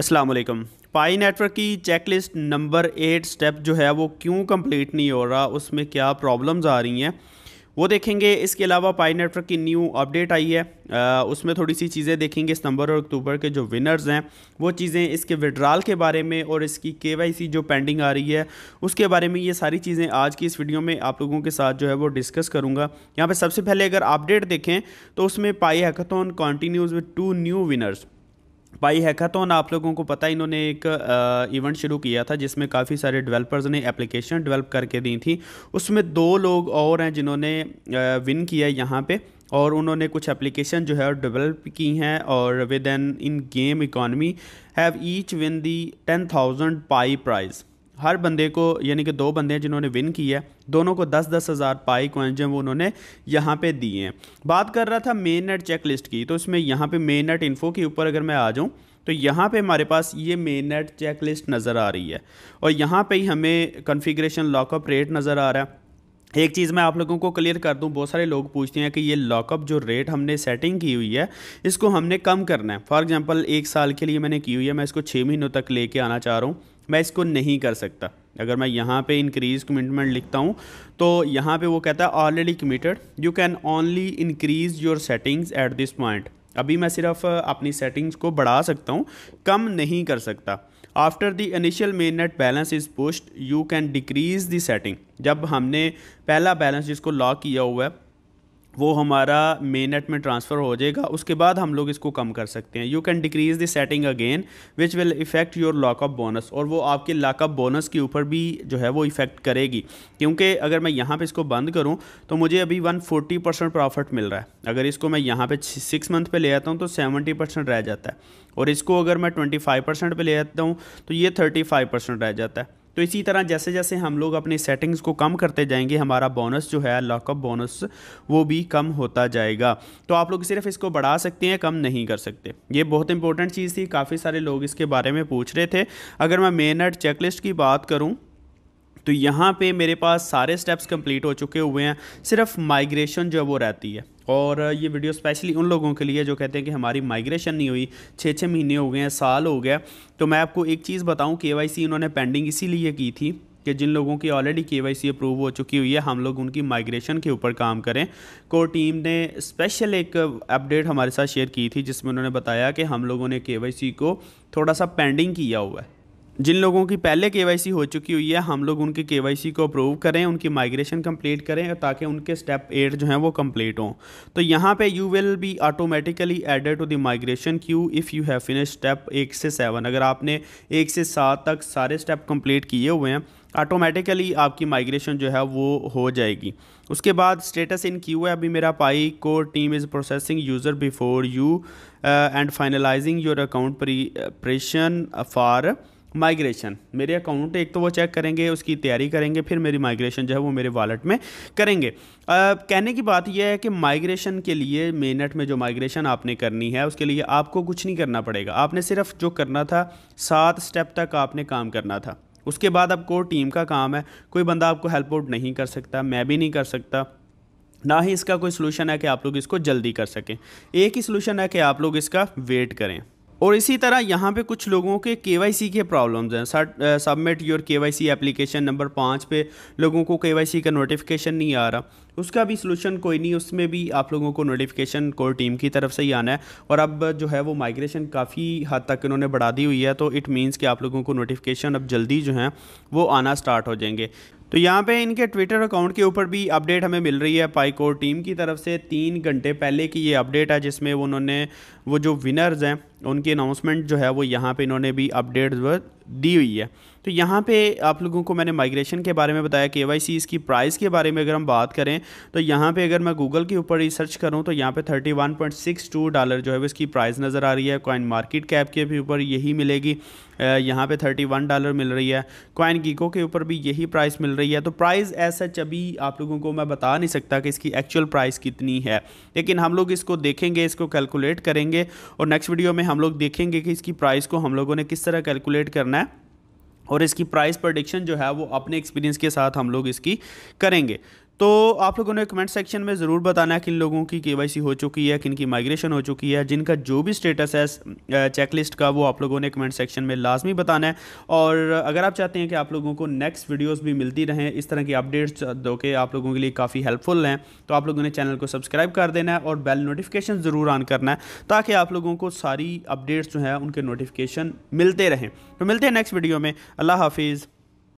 Aslam Pi network की checklist number eight step जो है वो क्यों कंप्लीट नहीं हो रहा उसमें क्या प्रॉब्लम्स आ रही हैं वो देखेंगे इसके अलावा पाई नेटवर्क की न्यू अपडेट आई है आ, उसमें थोड़ी सी चीज़ें देखेंगे सितंबर और अक्टूबर के जो विनर्स हैं वो चीज़ें इसके विड्राल के बारे में और इसकी के जो पेंडिंग आ रही है उसके बारे में ये सारी चीज़ें आज की इस वीडियो में आप लोगों के साथ जो है वो डिस्कस करूँगा यहाँ पर सबसे पहले अगर अपडेट देखें तो उसमें Pi hackathon continues with two new winners Pi तो आप लोगों को पता इन्होंने एक इवेंट शुरू किया था जिसमें काफ़ी सारे डेवलपर्स ने एप्लीकेशन डेवलप करके दी थी उसमें दो लोग और हैं जिन्होंने विन किया यहाँ पे और उन्होंने कुछ एप्लीकेशन जो है डेवलप की हैं और with an in game economy have each win the ten thousand Pi prize हर बंदे को यानी कि दो बंदे हैं जिन्होंने विन किया दोनों को दस दस हज़ार पाई कॉइन जो वो उन्होंने यहाँ पे दिए हैं बात कर रहा था मेन नेट चेक लिस्ट की तो इसमें यहाँ पे मेन नेट इन्फो के ऊपर अगर मैं आ जाऊँ तो यहाँ पे हमारे पास ये मेन नेट चेक लिस्ट नज़र आ रही है और यहाँ पर ही हमें कन्फिग्रेशन लॉकअप रेट नज़र आ रहा है एक चीज़ मैं आप लोगों को क्लियर कर दूं बहुत सारे लोग पूछते हैं कि ये लॉकअप जो रेट हमने सेटिंग की हुई है इसको हमने कम करना है फॉर एग्जांपल एक साल के लिए मैंने की हुई है मैं इसको छः महीनों तक लेके आना चाह रहा हूँ मैं इसको नहीं कर सकता अगर मैं यहाँ पे इंक्रीज कमिटमेंट लिखता हूँ तो यहाँ पे वो कहता है already committed you can only increase your settings at this point अभी मैं सिर्फ अपनी सेटिंग्स को बढ़ा सकता हूँ कम नहीं कर सकता after the initial mainnet balance is pushed you can decrease the setting जब हमने पहला बैलेंस जिसको लॉक किया हुआ है वो हमारा नेट में ट्रांसफ़र हो जाएगा उसके बाद हम लोग इसको कम कर सकते हैं you can decrease the setting again which will affect your lockup bonus और वो आपके लॉकअप बोनस के ऊपर भी जो है वो इफ़ेक्ट करेगी क्योंकि अगर मैं यहाँ पर इसको बंद करूँ तो मुझे अभी वन फोर्टी परसेंट प्रॉफिट मिल रहा है अगर इसको मैं यहाँ पर सिक्स मंथ पे ले आता हूँ तो सेवेंटी परसेंट रह जाता है और इसको अगर मैं ट्वेंटी फाइव परसेंट पर ले आता हूँ तो ये थर्टी फाइव परसेंट रह जाता है तो इसी तरह जैसे जैसे हम लोग अपने सेटिंग्स को कम करते जाएंगे हमारा बोनस जो है लॉकअप बोनस वो भी कम होता जाएगा तो आप लोग सिर्फ इसको बढ़ा सकते हैं कम नहीं कर सकते ये बहुत इंपॉर्टेंट चीज़ थी काफ़ी सारे लोग इसके बारे में पूछ रहे थे अगर मैं मेनट चेकलिस्ट की बात करूँ तो यहाँ पे मेरे पास सारे स्टेप्स कंप्लीट हो चुके हुए हैं सिर्फ माइग्रेशन जो है वो रहती है और ये वीडियो स्पेशली उन लोगों के लिए जो कहते हैं कि हमारी माइग्रेशन नहीं हुई छः छः महीने हो गए हैं साल हो गया तो मैं आपको एक चीज़ बताऊँ के इन्होंने पेंडिंग इसीलिए की थी कि जिन लोगों की ऑलरेडी के वाई सी अप्रूव हो चुकी हुई है हम लोग उनकी माइग्रेशन के ऊपर काम करें को टीम ने स्पेशल एक अपडेट हमारे साथ शेयर की थी जिसमें उन्होंने बताया कि हम लोगों ने के वाई सी को थोड़ा सा पेंडिंग किया हुआ है जिन लोगों की पहले के हो चुकी हुई है हम लोग उनके के को अप्रूव करें उनकी माइग्रेशन कंप्लीट करें ताकि उनके स्टेप एट जो हैं वो कंप्लीट हों तो यहाँ पे you will be automatically added to the migration queue if you have finish step एक से सेवन अगर आपने एक से सात तक सारे स्टेप कंप्लीट किए हुए हैं ऑटोमेटिकली आपकी माइग्रेशन जो है वो हो जाएगी उसके बाद स्टेटस इन क्यू है अभी मेरा Pi core team is processing user before you and finalizing your account preparation for migration मेरे अकाउंट एक तो वो चेक करेंगे उसकी तैयारी करेंगे फिर मेरी माइग्रेशन जो है वो मेरे वॉलेट में करेंगे आ, कहने की बात यह है कि माइग्रेशन के लिए मेनट में जो माइग्रेशन आपने करनी है उसके लिए आपको कुछ नहीं करना पड़ेगा आपने सिर्फ जो करना था सात स्टेप तक आपने काम करना था उसके बाद आपको टीम का काम है कोई बंदा आपको हेल्प आउट नहीं कर सकता मैं भी नहीं कर सकता ना ही इसका कोई सलूशन है कि आप लोग इसको जल्दी कर सकें एक ही सलूशन है कि आप लोग इसका वेट करें और इसी तरह यहाँ पे कुछ लोगों के के के प्रॉब्लम्स हैं submit your K Y C application number पाँच पे लोगों को के वाई सी का नोटिफिकेशन नहीं आ रहा उसका भी सलूशन कोई नहीं उसमें भी आप लोगों को नोटिफिकेशन कोर टीम की तरफ से ही आना है और अब जो है वो माइग्रेशन काफ़ी हद तक इन्होंने बढ़ा दी हुई है तो इट मीन्स कि आप लोगों को नोटिफिकेशन अब जल्दी जो हैं वो आना स्टार्ट हो जाएंगे तो यहाँ पे इनके ट्विटर अकाउंट के ऊपर भी अपडेट हमें मिल रही है पाईकोर टीम की तरफ से तीन घंटे पहले की ये अपडेट है जिसमें उन्होंने वो जो विनर्स हैं उनकी अनाउंसमेंट जो है वो यहाँ पे इन्होंने भी अपडेट दी हुई है तो यहाँ पे आप लोगों को मैंने माइग्रेशन के बारे में बताया के वाई सी इसकी प्राइस के बारे में अगर हम बात करें तो यहाँ पे अगर मैं गूगल के ऊपर रिसर्च करूँ तो यहाँ पे 31.62 डॉलर जो है वो इसकी प्राइस नज़र आ रही है कॉइन मार्केट कैप के भी ऊपर यही मिलेगी यहाँ पे 31 डॉलर मिल रही है कॉइन गीको के ऊपर भी यही प्राइस मिल रही है तो प्राइस ऐसा सच अभी आप लोगों को मैं बता नहीं सकता कि इसकी एक्चुअल प्राइस कितनी है लेकिन हम लोग इसको देखेंगे इसको कैलकुलेट करेंगे और नेक्स्ट वीडियो में हम लोग देखेंगे कि इसकी प्राइस को हम लोगों ने किस तरह कैलकुलेट करना है करना है और इसकी प्राइस प्रडिक्शन जो है वो अपने एक्सपीरियंस के साथ हम लोग इसकी करेंगे तो आप लोगों ने कमेंट सेक्शन में ज़रूर बताना है किन लोगों की के हो चुकी है किन की माइग्रेशन हो चुकी है जिनका जो भी स्टेटस है चेकलिस्ट का वो आप लोगों ने कमेंट सेक्शन में लाजमी बताना है और अगर आप चाहते हैं कि आप लोगों को नेक्स्ट वीडियोस भी मिलती रहें इस तरह की अपडेट्स दो के आप लोगों के लिए काफ़ी हेल्पफुल हैं तो आप लोगों ने चैनल को सब्सक्राइब कर देना है और बेल नोटिफिकेशन ज़रूर ऑन करना है ताकि आप लोगों को सारी अपडेट्स जो हैं उनके नोटिफिकेशन मिलते रहें तो मिलते हैं नेक्स्ट वीडियो में अल्लाह हाफिज़